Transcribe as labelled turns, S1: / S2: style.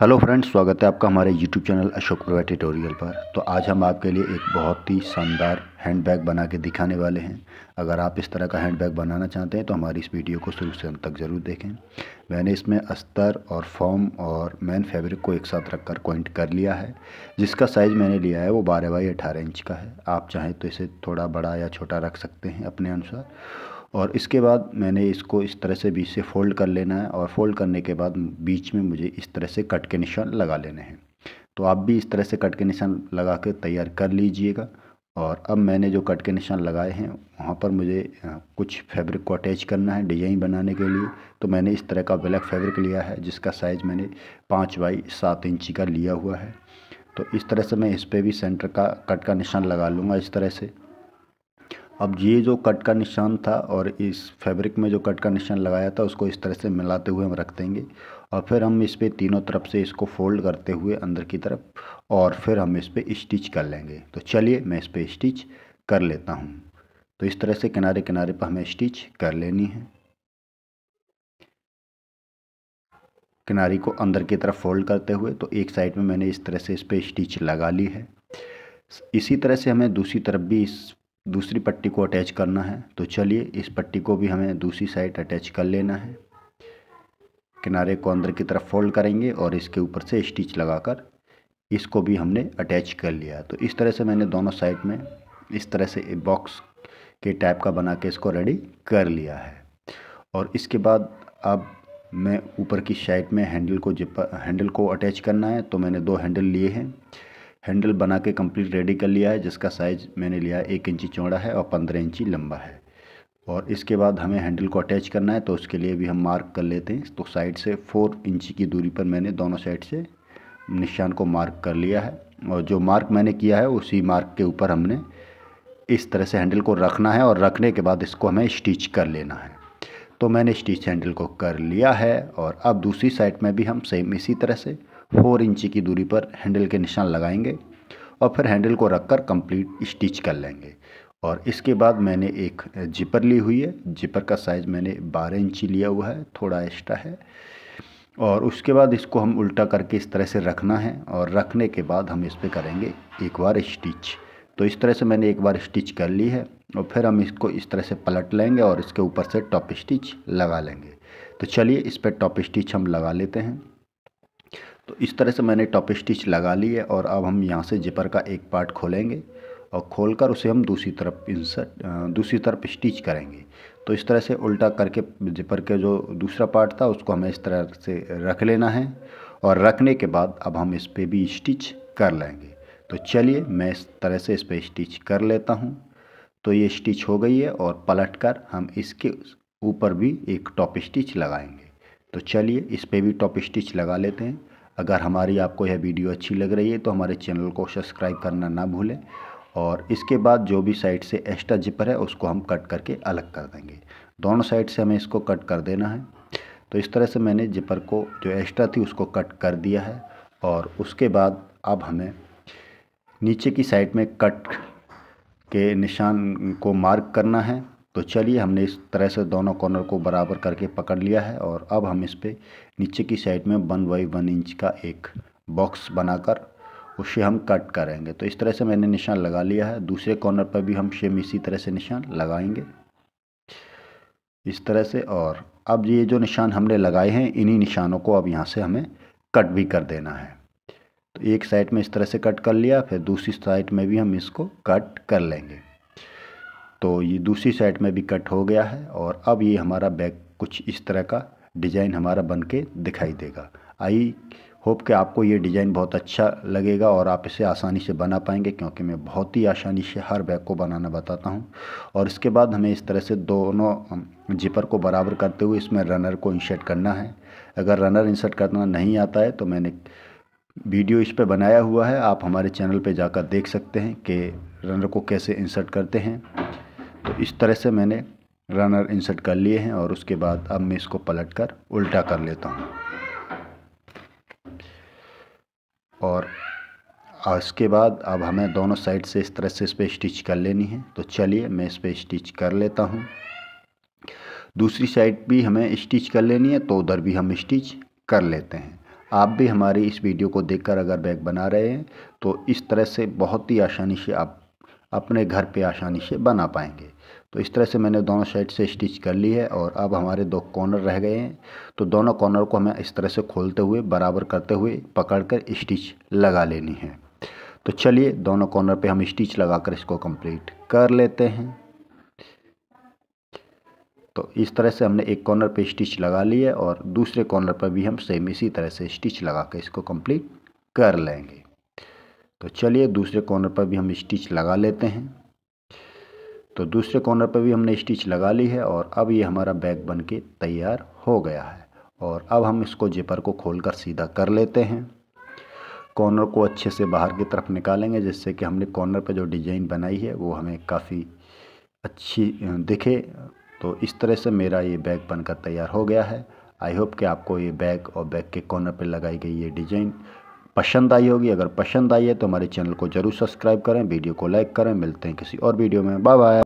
S1: hello friends स्वागत है आपका हमारे यूट्यूब चैनल अशोक प्रवा ट्यूटोरियल पर तो आज हम आपके लिए एक बहुत ही शानदार हैंड बैग बना के दिखाने वाले हैं अगर आप इस तरह का हैंड बैग बनाना चाहते हैं तो हमारी इस वीडियो को शुरू से अंत तक ज़रूर देखें मैंने इसमें अस्तर और फॉर्म और मैन फैब्रिक को एक साथ रख कर कोइंट कर लिया है जिसका साइज़ मैंने लिया है वो बारह बाई अठारह इंच का है आप चाहें तो इसे थोड़ा बड़ा या छोटा रख सकते हैं अपने अनुसार और इसके बाद मैंने इसको इस तरह से बीच से फोल्ड कर लेना है और फोल्ड करने के बाद बीच में मुझे इस तरह से कट के निशान लगा लेने हैं तो आप भी इस तरह से कट के निशान लगा के तैयार कर लीजिएगा और अब मैंने जो कट के निशान लगाए हैं वहाँ पर मुझे कुछ फैब्रिक को अटैच करना है डिजाइन बनाने के लिए तो मैंने इस तरह का ब्लैक फैब्रिक लिया है जिसका साइज़ मैंने पाँच बाई सात इंची का लिया हुआ है तो इस तरह से मैं इस पर भी सेंटर का कट का निशान लगा लूँगा इस तरह से अब ये जो कट का निशान था और इस फैब्रिक में जो कट का निशान लगाया था उसको इस तरह से मिलाते हुए हम रख देंगे और फिर हम इस पर तीनों तरफ से इसको फोल्ड करते हुए अंदर की तरफ और फिर हम इस पर स्टिच कर लेंगे तो चलिए मैं इस पर स्टिच कर लेता हूँ तो इस तरह से किनारे किनारे पर हमें स्टिच कर लेनी है किनारी को अंदर की तरफ फोल्ड करते हुए तो एक साइड में मैंने इस तरह से इस पर स्टिच लगा ली है इसी तरह से हमें दूसरी तरफ भी इस दूसरी पट्टी को अटैच करना है तो चलिए इस पट्टी को भी हमें दूसरी साइड अटैच कर लेना है किनारे को अंदर की तरफ फोल्ड करेंगे और इसके ऊपर से स्टिच लगाकर इसको भी हमने अटैच कर लिया तो इस तरह से मैंने दोनों साइड में इस तरह से एक बॉक्स के टाइप का बना के इसको रेडी कर लिया है और इसके बाद अब मैं ऊपर की साइड में हैंडल को जिप हैंडल को अटैच करना है तो मैंने दो हैंडल लिए हैं हैंडल बना के कम्प्लीट रेडी कर लिया है जिसका साइज़ मैंने लिया है एक इंची चौड़ा है और पंद्रह इंची लंबा है और इसके बाद हमें हैंडल को अटैच करना है तो उसके लिए भी हम मार्क कर लेते हैं तो साइड से फोर इंची की दूरी पर मैंने दोनों साइड से निशान को मार्क कर लिया है और जो मार्क मैंने किया है उसी मार्क के ऊपर हमने इस तरह से हैंडल को रखना है और रखने के बाद इसको हमें स्टिच कर लेना है तो मैंने स्टिच हैंडल को कर लिया है और अब दूसरी साइड में भी हम सेम इसी तरह से फोर इंची की दूरी पर हैंडल के निशान लगाएंगे और फिर हैंडल को रखकर कंप्लीट स्टिच कर लेंगे और इसके बाद मैंने एक जिपर ली हुई है जिपर का साइज़ मैंने 12 इंची लिया हुआ है थोड़ा एक्स्ट्रा है और उसके बाद इसको हम उल्टा करके इस तरह से रखना है और रखने के बाद हम इस पर करेंगे एक बार स्टिच तो इस तरह से मैंने एक बार स्टिच कर ली है और फिर हम इसको इस तरह से पलट लेंगे और इसके ऊपर से टॉप स्टिच लगा लेंगे तो चलिए इस पर टॉप स्टिच हम लगा लेते हैं तो इस तरह से मैंने टॉप स्टिच लगा ली है और अब हम यहाँ से जिपर का एक पार्ट खोलेंगे और खोलकर उसे हम दूसरी तरफ इंसर्ट दूसरी तरफ स्टिच करेंगे तो इस तरह से उल्टा करके जिपर के जो दूसरा पार्ट था उसको हमें इस तरह से रख लेना है और रखने के बाद अब हम इस पर भी स्टिच कर लेंगे तो चलिए मैं इस तरह से इस पर स्टिच कर लेता हूँ तो ये स्टिच हो गई है और पलट कर हम इसके ऊपर भी एक टॉप स्टिच लगाएंगे तो चलिए इस पर भी टॉप स्टिच लगा लेते हैं अगर हमारी आपको यह वीडियो अच्छी लग रही है तो हमारे चैनल को सब्सक्राइब करना ना भूलें और इसके बाद जो भी साइड से एक्स्ट्रा जिपर है उसको हम कट करके अलग कर देंगे दोनों साइड से हमें इसको कट कर देना है तो इस तरह से मैंने जिपर को जो एक्स्ट्रा थी उसको कट कर दिया है और उसके बाद अब हमें नीचे की साइड में कट के निशान को मार्क करना है तो चलिए हमने इस तरह से दोनों कॉर्नर को बराबर करके पकड़ लिया है और अब हम इस पर नीचे की साइड में वन बाई वन इंच का एक बॉक्स बनाकर उसे हम कट करेंगे तो इस तरह से मैंने निशान लगा लिया है दूसरे कॉर्नर पर भी हम सेम इसी तरह से निशान लगाएंगे इस तरह से और अब ये जो निशान हमने लगाए हैं इन्हीं निशानों को अब यहाँ से हमें कट भी कर देना है तो एक साइड में इस तरह से कट कर लिया फिर दूसरी साइड में भी हम इसको कट कर लेंगे तो ये दूसरी साइड में भी कट हो गया है और अब ये हमारा बैग कुछ इस तरह का डिज़ाइन हमारा बन के दिखाई देगा आई होप कि आपको ये डिज़ाइन बहुत अच्छा लगेगा और आप इसे आसानी से बना पाएंगे क्योंकि मैं बहुत ही आसानी से हर बैग को बनाना बताता हूँ और इसके बाद हमें इस तरह से दोनों जिपर को बराबर करते हुए इसमें रनर को इंसर्ट करना है अगर रनर इंसर्ट करना नहीं आता है तो मैंने वीडियो इस पर बनाया हुआ है आप हमारे चैनल पर जाकर देख सकते हैं कि रनर को कैसे इंसर्ट करते हैं इस तरह से मैंने रनर इंसर्ट कर लिए हैं और उसके बाद अब मैं इसको पलट कर उल्टा कर लेता हूँ और इसके बाद अब हमें दोनों साइड से इस तरह से इस पर स्टिच कर लेनी है तो चलिए मैं इस पर स्टिच कर लेता हूँ दूसरी साइड भी हमें स्टिच कर लेनी है तो उधर भी हम स्टिच कर लेते हैं आप भी हमारी इस वीडियो को देख अगर बैग बना रहे हैं तो इस तरह से बहुत ही आसानी से आप अपने घर पे आसानी से बना पाएंगे तो इस तरह से मैंने दोनों साइड से स्टिच कर ली है और अब हमारे दो कॉर्नर रह गए हैं तो दोनों कॉर्नर को हमें इस तरह से खोलते हुए बराबर करते हुए पकड़कर स्टिच लगा लेनी है तो चलिए दोनों कॉर्नर पे हम स्टिच लगाकर इसको कंप्लीट कर लेते हैं तो इस तरह से हमने एक कॉर्नर पे स्टिच लगा ली है और दूसरे कॉर्नर पर भी हम सेम इसी तरह से स्टिच लगा कर इसको कंप्लीट कर लेंगे तो चलिए दूसरे कॉर्नर पर भी हम स्टिच लगा लेते हैं तो दूसरे कॉर्नर पर भी हमने स्टिच लगा ली है और अब ये हमारा बैग बन के तैयार हो गया है और अब हम इसको जेपर को खोल कर सीधा कर लेते हैं कॉर्नर को अच्छे से बाहर की तरफ निकालेंगे जिससे कि हमने कॉर्नर पर जो डिज़ाइन बनाई है वो हमें काफ़ी अच्छी दिखे तो इस तरह से मेरा ये बैग बनकर तैयार हो गया है आई होप कि आपको ये बैग और बैग के कॉर्नर पर लगाई गई ये डिज़ाइन पसंद आई होगी अगर पसंद आई है तो हमारे चैनल को ज़रूर सब्सक्राइब करें वीडियो को लाइक करें मिलते हैं किसी और वीडियो में बाय बाय